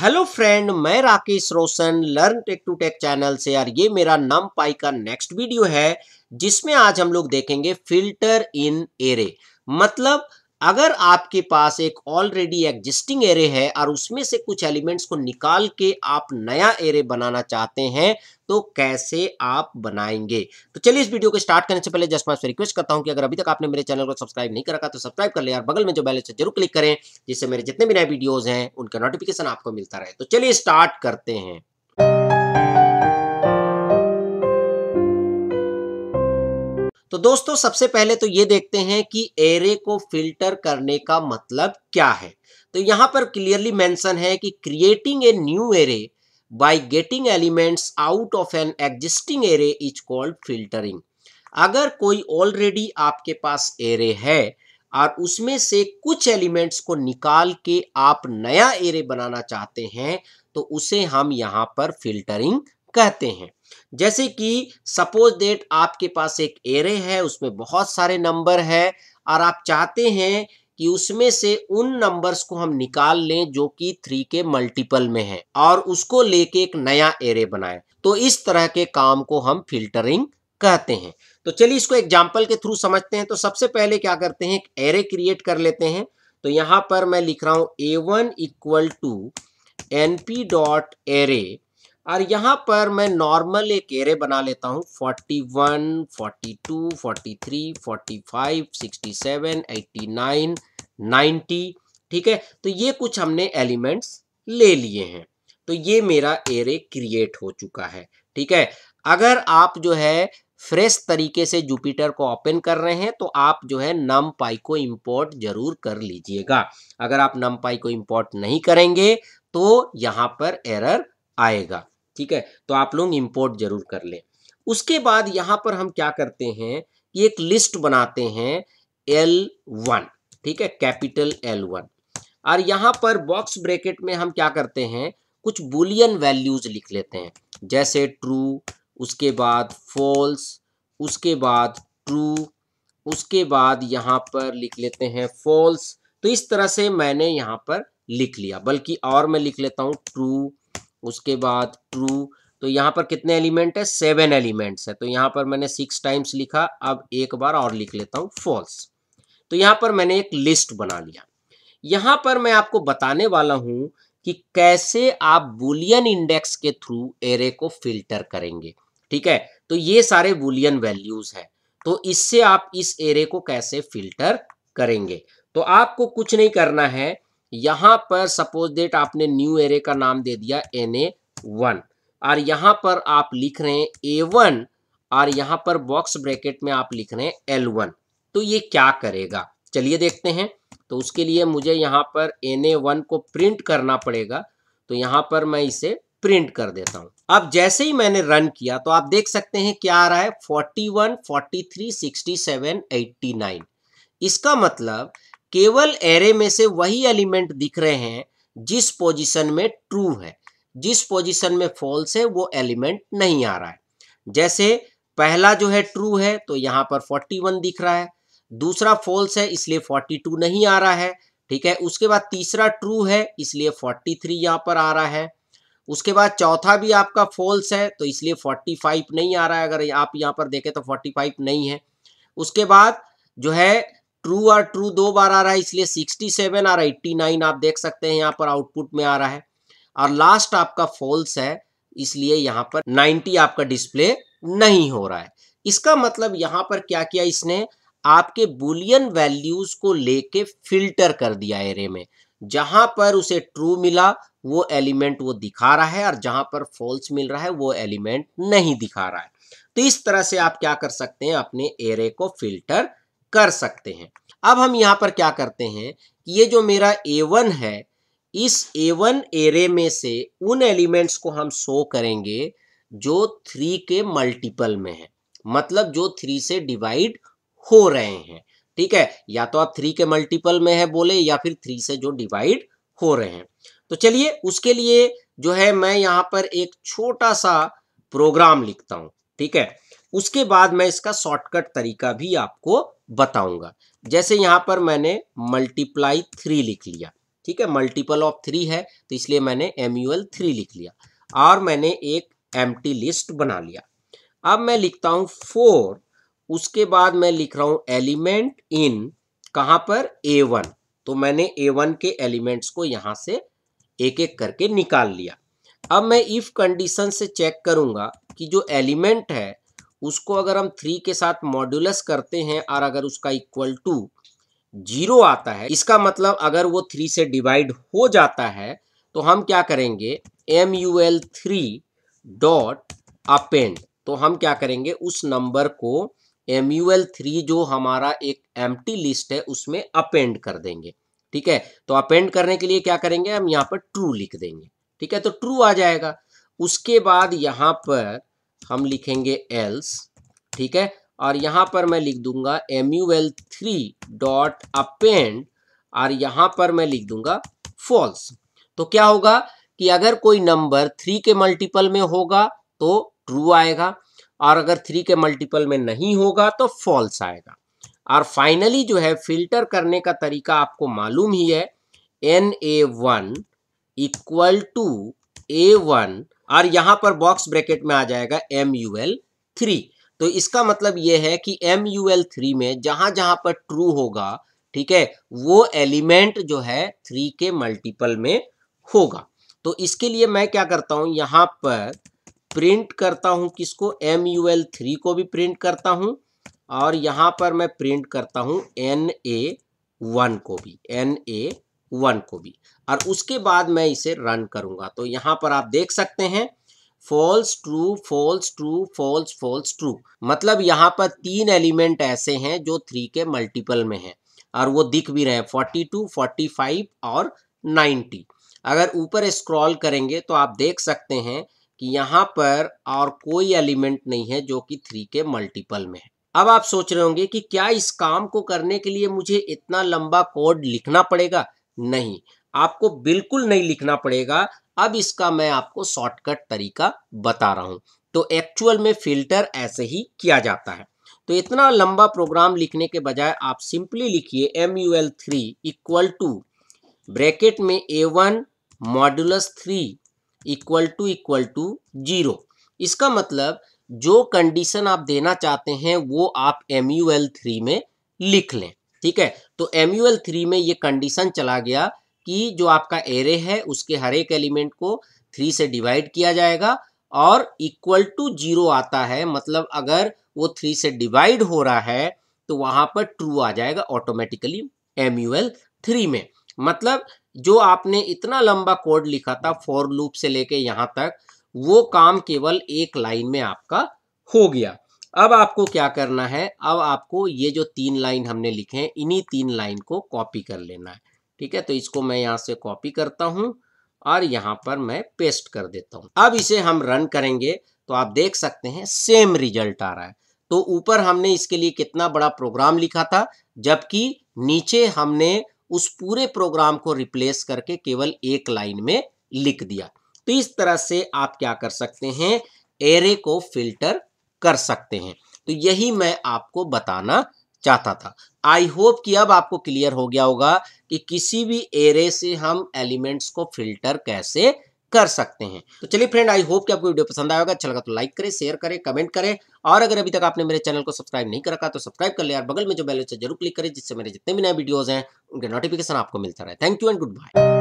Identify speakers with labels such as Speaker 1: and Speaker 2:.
Speaker 1: hello friend मैं Rakesh Roshan learn tech to tech channel से यार ये मेरा नम पाई का नेक्स्ट वीडियो है जिसमें आज हम लोग देखेंगे फिल्टर इन एरे मतलब अगर आपके पास एक ऑलरेडी एग्जिस्टिंग एरे है और उसमें से कुछ एलिमेंट्स को निकाल के आप नया एरे बनाना चाहते हैं तो कैसे आप बनाएंगे तो चलिए इस वीडियो को स्टार्ट करने से पहले जस्ट मैं रिक्वेस्ट करता हूं कि अगर अभी तक आपने मेरे चैनल को सब्सक्राइब नहीं करा तो सब्सक्राइब कर ले और बगल में जो बैलेंस है जरूर क्लिक करें जिससे मेरे जितने भी नए वीडियोज हैं उनका नोटिफिकेशन आपको मिलता रहे तो चलिए स्टार्ट करते हैं तो दोस्तों सबसे पहले तो ये देखते हैं कि एरे को फिल्टर करने का मतलब क्या है तो यहां पर क्लियरली मेंशन है कि creating a new array by getting elements out of an existing array is called filtering अगर कोई ऑलरेडी आपके पास एरे है और उसमें से कुछ एलिमेंट्स को निकाल के आप नया एरे बनाना चाहते हैं तो उसे हम यहां पर फिल्टरिंग कहते हैं जैसे कि सपोज डेट आपके पास एक एरे है उसमें बहुत सारे नंबर है और आप चाहते हैं कि उसमें से उन नंबर्स को हम निकाल लें जो कि थ्री के मल्टीपल में है और उसको लेके एक नया एरे बनाए तो इस तरह के काम को हम फिल्टरिंग कहते हैं तो चलिए इसको एग्जाम्पल के थ्रू समझते हैं तो सबसे पहले क्या करते हैं एक एरे क्रिएट कर लेते हैं तो यहां पर मैं लिख रहा हूं A one equal to N P dot array और यहाँ पर मैं नॉर्मल एक एरे बना लेता हूँ 41, 42, 43, 45, 67, 89, 90 ठीक है तो ये कुछ हमने एलिमेंट्स ले लिए हैं तो ये मेरा एरे क्रिएट हो चुका है ठीक है अगर आप जो है फ्रेश तरीके से जुपिटर को ओपन कर रहे हैं तो आप जो है नम पाई को इम्पोर्ट जरूर कर लीजिएगा अगर आप नम पाई को इम्पोर्ट नहीं करेंगे तो यहाँ पर एरर आएगा ठीक है तो आप लोग इम्पोर्ट जरूर कर लें उसके बाद यहाँ पर हम क्या करते हैं एक लिस्ट बनाते हैं एल वन ठीक है कैपिटल एल वन और यहाँ पर बॉक्स ब्रेकेट में हम क्या करते हैं कुछ बुलियन वैल्यूज लिख लेते हैं जैसे ट्रू उसके बाद फॉल्स उसके बाद ट्रू उसके बाद यहाँ पर लिख लेते हैं फॉल्स तो इस तरह से मैंने यहां पर लिख लिया बल्कि और मैं लिख लेता हूं ट्रू उसके बाद ट्रू तो यहाँ पर कितने एलिमेंट है सेवन एलिमेंट्स है तो यहाँ पर मैंने सिक्स टाइम्स लिखा अब एक बार और लिख लेता हूँ फॉल्स तो यहाँ पर मैंने एक लिस्ट बना लिया यहाँ पर मैं आपको बताने वाला हूँ कि कैसे आप बुलियन इंडेक्स के थ्रू एरे को फिल्टर करेंगे ठीक है तो ये सारे बुलियन वैल्यूज हैं तो इससे आप इस एरे को कैसे फिल्टर करेंगे तो आपको कुछ नहीं करना है यहां पर सपोज डेट आपने न्यू एरे का नाम दे दिया एन ए वन और यहां पर आप लिख रहे हैं ए वन और यहां पर बॉक्स ब्रैकेट में आप लिख रहे हैं एल वन तो ये क्या करेगा चलिए देखते हैं तो उसके लिए मुझे यहां पर एन ए वन को प्रिंट करना पड़ेगा तो यहां पर मैं इसे प्रिंट कर देता हूं अब जैसे ही मैंने रन किया तो आप देख सकते हैं क्या आ रहा है 41, 43, 67, 89 इसका मतलब केवल एरे में से वही एलिमेंट दिख रहे हैं जिस पोजीशन में ट्रू है जिस पोजीशन में फॉल्स है वो एलिमेंट नहीं आ रहा है जैसे पहला जो है ट्रू है तो यहाँ पर 41 दिख रहा है दूसरा फॉल्स है इसलिए 42 नहीं आ रहा है ठीक है उसके बाद तीसरा ट्रू है इसलिए 43 थ्री यहाँ पर आ रहा है उसके बाद चौथा भी आपका फॉल्स है तो इसलिए 45 नहीं आ रहा है अगर आप यहाँ पर देखें तो 45 नहीं है उसके बाद जो है ट्रू और ट्रू दो बार आ रहा है इसलिए सिक्सटी सेवन और एट्टी नाइन आप देख सकते हैं यहाँ पर आउटपुट में आ रहा है और लास्ट आपका फॉल्स है इसलिए यहाँ पर 90 आपका डिस्प्ले नहीं हो रहा है इसका मतलब यहाँ पर क्या किया इसने आपके बुलियन वैल्यूज को लेके फिल्टर कर दिया एरे में जहां पर उसे ट्रू मिला वो एलिमेंट वो दिखा रहा है और जहां पर फॉल्स मिल रहा है वो एलिमेंट नहीं दिखा रहा है तो इस तरह से आप क्या कर सकते हैं अपने एरे को फिल्टर कर सकते हैं अब हम यहां पर क्या करते हैं कि ये जो मेरा A1 है इस A1 एरे में से उन एलिमेंट्स को हम शो करेंगे जो थ्री के मल्टीपल में है मतलब जो थ्री से डिवाइड हो रहे हैं ठीक है या तो आप थ्री के मल्टीपल में है बोले या फिर थ्री से जो डिवाइड हो रहे हैं तो चलिए उसके लिए जो है मैं यहां पर एक छोटा सा प्रोग्राम लिखता हूं ठीक है उसके बाद मैं इसका शॉर्टकट तरीका भी आपको बताऊंगा जैसे यहाँ पर मैंने मल्टीप्लाई थ्री लिख लिया ठीक है मल्टीपल ऑफ थ्री है तो इसलिए मैंने एम यूएल थ्री लिख लिया और मैंने एक एम लिस्ट बना लिया अब मैं लिखता हूँ फोर उसके बाद मैं लिख रहा हूँ एलिमेंट इन कहाँ पर ए वन तो मैंने ए वन के एलिमेंट्स को यहाँ से एक एक करके निकाल लिया अब मैं इफ कंडीशन से चेक करूँगा कि जो एलिमेंट है उसको अगर हम थ्री के साथ मॉड्यूलस करते हैं और अगर उसका इक्वल टू जीरो आता है इसका मतलब अगर वो थ्री से डिवाइड हो जाता है तो हम क्या करेंगे M U L three dot append तो हम क्या करेंगे उस नंबर को एम यू एल थ्री जो हमारा एक एम लिस्ट है उसमें अपेंड कर देंगे ठीक है तो अपेंड करने के लिए क्या करेंगे हम यहाँ पर ट्रू लिख देंगे ठीक है तो ट्रू आ जाएगा उसके बाद यहाँ पर हम लिखेंगे एल्स ठीक है और यहां पर मैं लिख दूंगा M U L three dot append और यहां पर मैं लिख दूंगा फॉल्स तो क्या होगा कि अगर कोई नंबर थ्री के मल्टीपल में होगा तो ट्रू आएगा और अगर थ्री के मल्टीपल में नहीं होगा तो फॉल्स आएगा और फाइनली जो है फिल्टर करने का तरीका आपको मालूम ही है N A one equal to A one और यहाँ पर बॉक्स ब्रैकेट में आ जाएगा एम यू एल थ्री तो इसका मतलब यह है कि एम यू एल थ्री में जहां जहां पर ट्रू होगा ठीक है वो एलिमेंट जो है थ्री के मल्टीपल में होगा तो इसके लिए मैं क्या करता हूँ यहाँ पर प्रिंट करता हूं किसको एम यू एल थ्री को भी प्रिंट करता हूँ और यहाँ पर मैं प्रिंट करता हूँ एन ए वन को भी एन ए वन को भी और उसके बाद मैं इसे रन करूंगा तो यहां पर आप देख सकते हैं false true false true false false true मतलब यहां पर तीन एलिमेंट ऐसे हैं जो थ्री के मल्टीपल में हैं और वो दिख भी रहे हैं फोर्टी टू फोर्टी फाइव और नाइन्टी अगर ऊपर स्क्रॉल करेंगे तो आप देख सकते हैं कि यहाँ पर और कोई एलिमेंट नहीं है जो कि थ्री के मल्टीपल में है अब आप सोच रहे होंगे कि क्या इस काम को करने के लिए मुझे इतना लंबा कोड लिखना पड़ेगा नहीं आपको बिल्कुल नहीं लिखना पड़ेगा अब इसका मैं आपको शॉर्टकट तरीका बता रहा हूं तो एक्चुअल में फिल्टर ऐसे ही किया जाता है तो इतना लंबा प्रोग्राम लिखने के बजाय आप सिंपली लिखिए M U L three equal to bracket में A one modulus three equal to equal to zero इसका मतलब जो कंडीशन आप देना चाहते हैं वो आप एम यू एल थ्री में लिख लें ठीक है तो एम थ्री में ये कंडीशन चला गया कि जो आपका एरे है उसके हर एक एलिमेंट को थ्री से डिवाइड किया जाएगा और इक्वल टू जीरो आता है मतलब अगर वो थ्री से डिवाइड हो रहा है तो वहां पर ट्रू आ जाएगा ऑटोमेटिकली एम थ्री में मतलब जो आपने इतना लंबा कोड लिखा था फॉर लूप से लेके यहां तक वो काम केवल एक लाइन में आपका हो गया अब आपको क्या करना है अब आपको ये जो तीन लाइन हमने लिखे हैं इन्हीं तीन लाइन को कॉपी कर लेना है ठीक है तो इसको मैं यहाँ से कॉपी करता हूँ और यहाँ पर मैं पेस्ट कर देता हूँ अब इसे हम रन करेंगे तो आप देख सकते हैं सेम रिजल्ट आ रहा है तो ऊपर हमने इसके लिए कितना बड़ा प्रोग्राम लिखा था जबकि नीचे हमने उस पूरे प्रोग्राम को रिप्लेस करके केवल एक लाइन में लिख दिया तो इस तरह से आप क्या कर सकते हैं एरे को फिल्टर कर सकते हैं तो यही मैं आपको बताना चाहता था आई होप कि अब आपको क्लियर हो गया होगा कि किसी भी एरे से हम एलिमेंट्स को फिल्टर कैसे कर सकते हैं तो चलिए फ्रेंड आई होप कि आपको वीडियो पसंद आएगा अच्छा लगा तो लाइक करें शेयर करें कमेंट करें और अगर अभी तक आपने मेरे चैनल को सब्सक्राइब नहीं कर रखा तो सब्सक्राइब कर ले और बगल में जो बेल है जरूर क्लिक करें जिससे मेरे जितने भी नए वीडियोज हैं उनके नोटिफिकेशन आपको मिलता रहे thank you and good bye